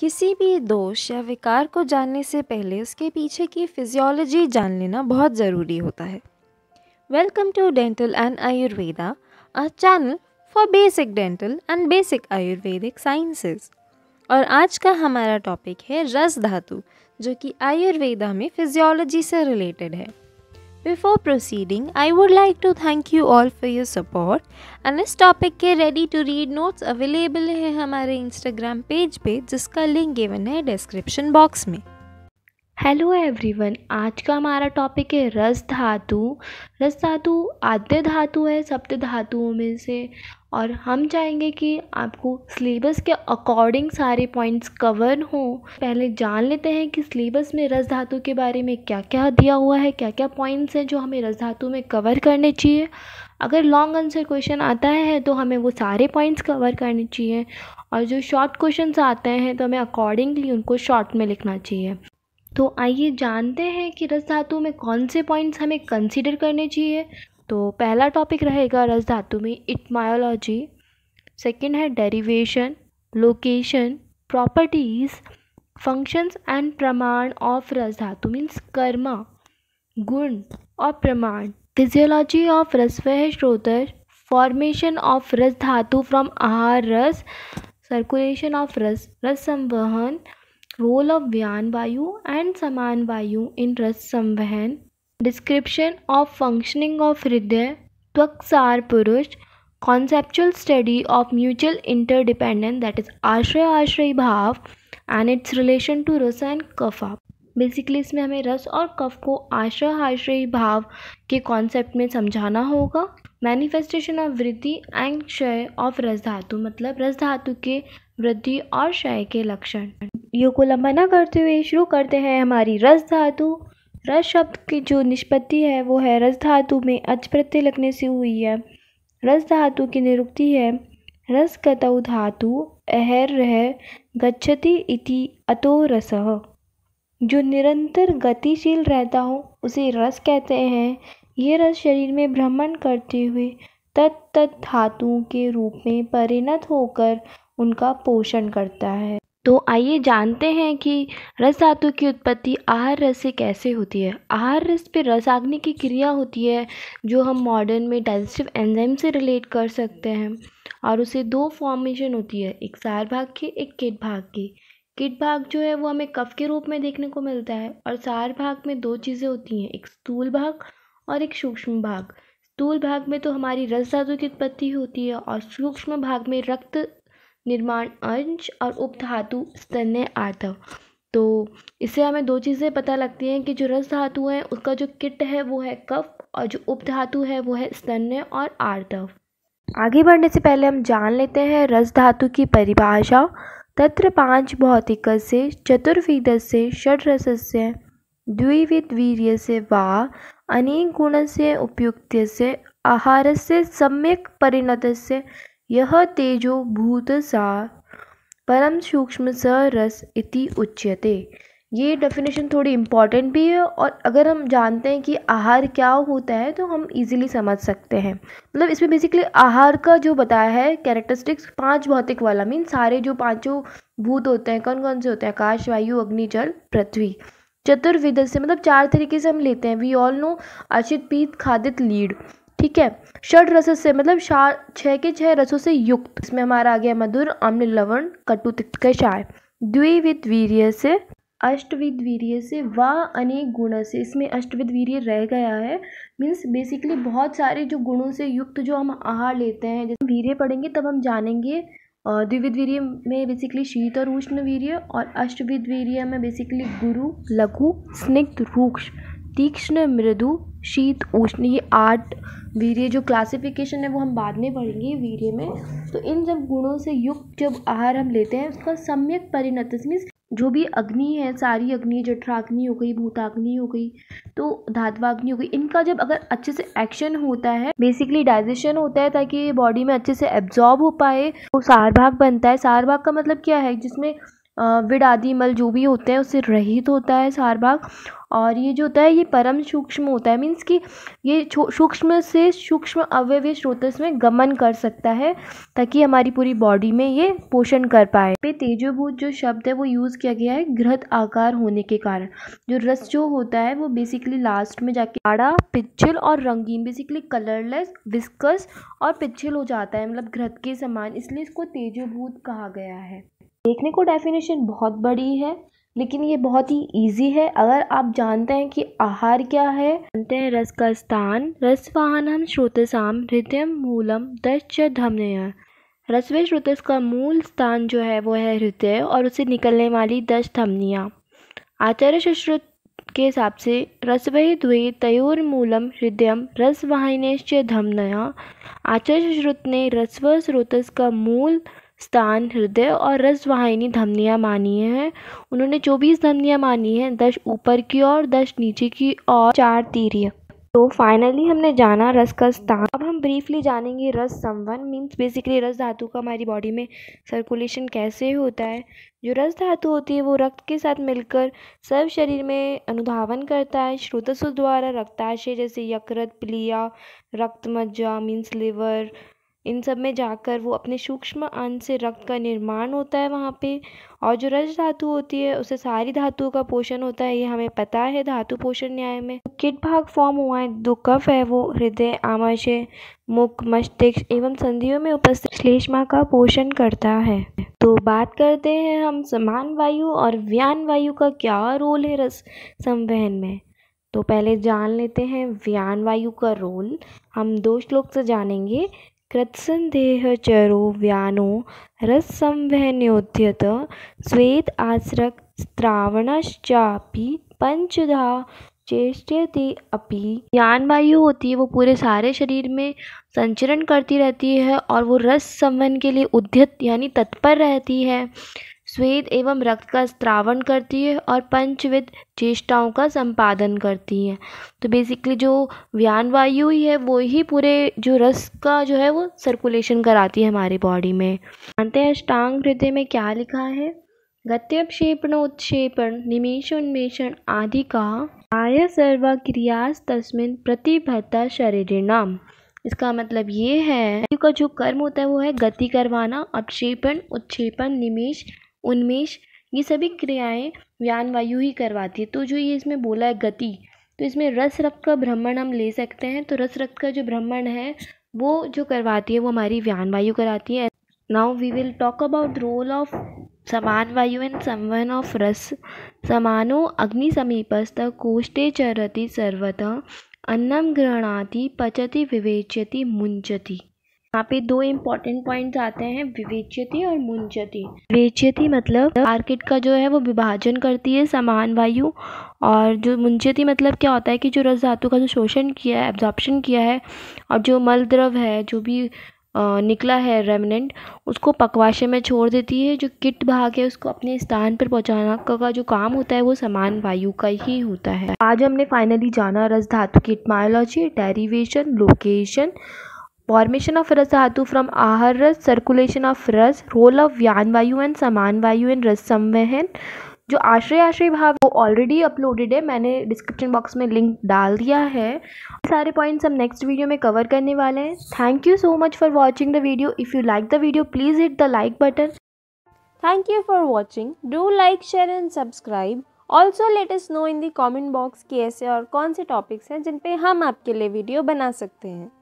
किसी भी दोष या विकार को जानने से पहले उसके पीछे की फिजियोलॉजी जान लेना बहुत ज़रूरी होता है welcome to dental and Ayurveda a channel for basic dental and basic Ayurvedic sciences और आज का हमारा टॉपिक है रस धातु जो कि आयुर्वेदा में फिजियोलॉजी से रिलेटेड है before proceeding I would like to thank you all for your support and इस टॉपिक के ready to read notes available हैं हमारे इंस्टाग्राम पेज पे जिसका लिंक गिवन है डिस्क्रिप्शन बॉक्स में हेलो एवरीवन आज का हमारा टॉपिक है रस धातु रस धातु आद्य धातु है सप्त धातुओं में से और हम चाहेंगे कि आपको सिलेबस के अकॉर्डिंग सारे पॉइंट्स कवर हों पहले जान लेते हैं कि सिलेबस में रस धातु के बारे में क्या क्या दिया हुआ है क्या क्या पॉइंट्स हैं जो हमें रस धातु में कवर करने चाहिए अगर लॉन्ग आंसर क्वेश्चन आता है तो हमें वो सारे पॉइंट्स कवर करने चाहिए और जो शॉर्ट क्वेश्चन आते हैं तो हमें अकॉर्डिंगली उनको शॉर्ट में लिखना चाहिए तो आइए जानते हैं कि रस धातु में कौन से पॉइंट्स हमें कंसिडर करने चाहिए तो पहला टॉपिक रहेगा रस धातु में इटमायोलॉजी सेकेंड है derivation location properties functions and प्रमाण ऑफ रस धातु मीन्स कर्मा गुण और प्रमाण फिजियोलॉजी ऑफ रसवह श्रोतर फॉर्मेशन ऑफ रस धातु फ्रॉम आहार रस सर्कुलेशन ऑफ रस रस संवहन रोल ऑफ व्यान वायु एंड समान वायु इन रस संवहन डिस्क्रिप्शन ऑफ फंक्शनिंग ऑफ हृदय त्वकसार पुरुष conceptual study of mutual interdependent that is आश्रय आश्रय भाव एंड इट्स रिलेशन टू रस एंड कफा बेसिकली इसमें हमें रस और कफ को आश्रय आश्रय भाव के कॉन्सेप्ट में समझाना होगा मैनिफेस्टेशन ऑफ वृद्धि एंड क्षय ऑफ रस धातु मतलब रस धातु के वृद्धि और क्षय के लक्षण यू को मना करते हुए शुरू करते हैं हमारी रस धातु रस शब्द की जो निष्पत्ति है वो है रस धातु में अच प्रत्यय लगने से हुई है रस धातु की निरुक्ति है रस गतौ धातु अहर रह गच्छति इति अतो रस जो निरंतर गतिशील रहता हो उसे रस कहते हैं ये रस शरीर में भ्रमण करते हुए तत् तत् धातुओं के रूप में परिणत होकर उनका पोषण करता है तो आइए जानते हैं कि रस धातु की उत्पत्ति आहार रस से कैसे होती है आहार रस पे रसाग्नि की क्रिया होती है जो हम मॉडर्न में डाइजेस्टिव एंजाइम से रिलेट कर सकते हैं और उसे दो फॉर्मेशन होती है एक सार भाग की एक किट भाग की किट भाग जो है वो हमें कफ के रूप में देखने को मिलता है और सार भाग में दो चीज़ें होती हैं एक स्थूल भाग और एक सूक्ष्म भाग स्थूल भाग में तो हमारी रस धातु की उत्पत्ति होती है और सूक्ष्म भाग में रक्त निर्माण अंश और उपधातु स्तन्य आर्तव तो इससे हमें दो चीज़ें पता लगती हैं कि जो रस धातु है उसका जो किट है वो है कफ और जो उपधातु है वो है स्तन्य और आर्तव आगे बढ़ने से पहले हम जान लेते हैं रस धातु की परिभाषा तत्र पांच भौतिक से चतुर्विद से षडरस से द्विविध वीर्य से वा अनेक गुण से उपयुक्त से आहार से सम्यक परिणत से यह तेजो भूत सा परम सूक्ष्म स रस इति उच्यते ये डेफिनेशन थोड़ी इम्पॉर्टेंट भी है और अगर हम जानते हैं कि आहार क्या होता है तो हम इजीली समझ सकते हैं मतलब इसमें बेसिकली आहार का जो बताया है कैरेक्टरिस्टिक्स पांच भौतिक वाला मीन सारे जो पांचों भूत होते हैं कौन कौन से होते हैं आकाश वायु अग्नि जल पृथ्वी चतुर्विद से मतलब चार तरीके से हम लेते हैं वी ऑल नो अचित पीत खादित लीड ठीक है षड रस से मतलब छह के छह रसों से युक्त इसमें हमारा आ गया मधुर अम्ल लवण कटु तिक्त का क्षाय द्विविध वीर्य से अष्टविध वीर्य से व अनेक गुण से इसमें अष्टविध वीर्य रह गया है मीन्स बेसिकली बहुत सारे जो गुणों से युक्त जो हम आहार लेते हैं जैसे वीर्य पढ़ेंगे तब हम जानेंगे द्विविध वीर्य में बेसिकली शीत और उष्ण वीर्य और अष्टविध वीर्य में बेसिकली गुरु लघु स्निग्ध रूक्ष तीक्ष्ण मृदु शीत उष्ण ये आठ वीर्य जो क्लासिफिकेशन है वो हम बाद में पढ़ेंगे वीर्य में तो इन जब गुणों से युक्त जब आहार हम लेते हैं उसका सम्यक परिणत मीन्स जो भी अग्नि है सारी अग्नि जठराग्नि हो गई भूताग्नि हो गई तो धातवाग्नि हो गई इनका जब अगर अच्छे से एक्शन होता है बेसिकली डाइजेशन होता है ताकि बॉडी में अच्छे से एब्जॉर्ब हो पाए तो सार भाग बनता है सार भाग का मतलब क्या है जिसमें विड आदि मल जो भी होते हैं उससे रहित होता है भाग और ये जो होता है ये परम सूक्ष्म होता है मीन्स कि ये सूक्ष्म से सूक्ष्म अवयव स्रोत में गमन कर सकता है ताकि हमारी पूरी बॉडी में ये पोषण कर पाए पे तेजोभूत जो शब्द है वो यूज़ किया गया है गृहत आकार होने के कारण जो रस जो होता है वो बेसिकली लास्ट में जाके आड़ा पिच्छल और रंगीन बेसिकली कलरलेस विस्कस और पिच्छल हो जाता है मतलब घृत के समान इसलिए इसको तेजोभूत कहा गया है देखने को डेफिनेशन बहुत बड़ी है लेकिन ये बहुत ही इजी है अगर आप जानते हैं कि आहार क्या है जानते हैं रस का स्थान रस वाहनम श्रोतसाम हृदय मूलम दश्च धमनय रसवे श्रोतस का मूल स्थान जो है वो है हृदय और उसे निकलने वाली दस धमनियाँ आचार्य शुश्रुत के हिसाब से रसवही द्वे तयोर मूलम हृदय रस वाहिनेश्च धमनया आचार्य श्रुत ने रसव स्रोतस का मूल स्थान हृदय और रसवाहिनी धमनियाँ मानी हैं उन्होंने चौबीस धमनियाँ मानी हैं दस ऊपर की और दस नीचे की और चार तीरिय तो फाइनली हमने जाना रस का स्थान अब हम ब्रीफली जानेंगे रस संवन मीन्स बेसिकली रस धातु का हमारी बॉडी में सर्कुलेशन कैसे होता है जो रस धातु होती है वो रक्त के साथ मिलकर सर्व शरीर में अनुधावन करता है श्रोतस्व द्वारा रक्ताशय जैसे यकृत प्लिया रक्तमज्जा मीन्स लिवर इन सब में जाकर वो अपने सूक्ष्म अंश से रक्त का निर्माण होता है वहाँ पे और जो रज धातु होती है उसे सारी धातुओं का पोषण होता है ये हमें पता है धातु पोषण न्याय में किट भाग फॉर्म हुआ है दो कफ है वो हृदय आमाशय मुख मस्तिष्क एवं संधियों में उपस्थित श्लेष्मा का पोषण करता है तो बात करते हैं हम समान वायु और व्यान वायु का क्या रोल है रस संवहन में तो पहले जान लेते हैं व्यान वायु का रोल हम दो श्लोक से जानेंगे कृत्संदेह चरो व्यानो रससंवहनोद्यत स्वेद आसरक्स्रावणश्चापि पंचधा चेष्टते अपि ज्ञानवायु होती है वो पूरे सारे शरीर में संचरण करती रहती है और वो रस संवहन के लिए उद्यत यानी तत्पर रहती है स्वेद एवं रक्त का स्त्रावण करती है और पंचविद चेष्टाओं का संपादन करती है तो बेसिकली जो व्यान वायु ही है वो ही पूरे जो रस का जो है वो सर्कुलेशन कराती है हमारी बॉडी में जानते हैं अष्टांग हृदय में क्या लिखा है निमेश उन्मेषण आदि का आय सर्वा क्रियास तस्मिन शरीर नाम इसका मतलब ये है का जो कर्म होता है वो है गति करवाना अपक्षेपण उत्क्षेपण निमेश उन्मेष ये सभी क्रियाएं व्यान वायु ही करवाती है तो जो ये इसमें बोला है गति तो इसमें रस रक्त का भ्रमण हम ले सकते हैं तो रस रक्त का जो भ्रमण है वो जो करवाती है वो हमारी व्यान वायु कराती है now we will talk about role of समान वायु एंड समवन ऑफ रस समानो अग्नि समीपस्थ कोष्ठे चरती सर्वतः अन्नम गृहणाति पचति विवेच्यति मुंचति यहाँ पे दो इम्पोर्टेंट पॉइंट्स आते हैं विवेच्यति और मुंचति विवेच्यति मतलब मार्केट का जो है वो विभाजन करती है समान वायु और जो मुंचति मतलब क्या होता है कि जो रस धातु का जो शोषण किया है एब्जॉर्प्शन किया है और जो मल द्रव है जो भी निकला है रेमिनेंट उसको पकवाशे में छोड़ देती है जो किट भाग है उसको अपने स्थान पर पहुंचाना का जो काम होता है वो समान वायु का ही होता है आज हमने फाइनली जाना रस धातु की etymology derivation location formation of रस धातु फ्रॉम आहार रस सर्कुलेशन ऑफ रस रोल ऑफ व्यान वायु एंड समान वायु एंड रस संवहन जो आश्रय आश्रय भाव वो ऑलरेडी अपलोडेड है मैंने डिस्क्रिप्शन बॉक्स में लिंक डाल दिया है सारे पॉइंट्स हम नेक्स्ट वीडियो में कवर करने वाले हैं thank you so much for watching the video if you like the video please hit the like button thank you for watching do like share and subscribe also let us know in the comment box कि ऐसे और कौन से topics हैं जिन पे हम आपके लिए वीडियो बना सकते हैं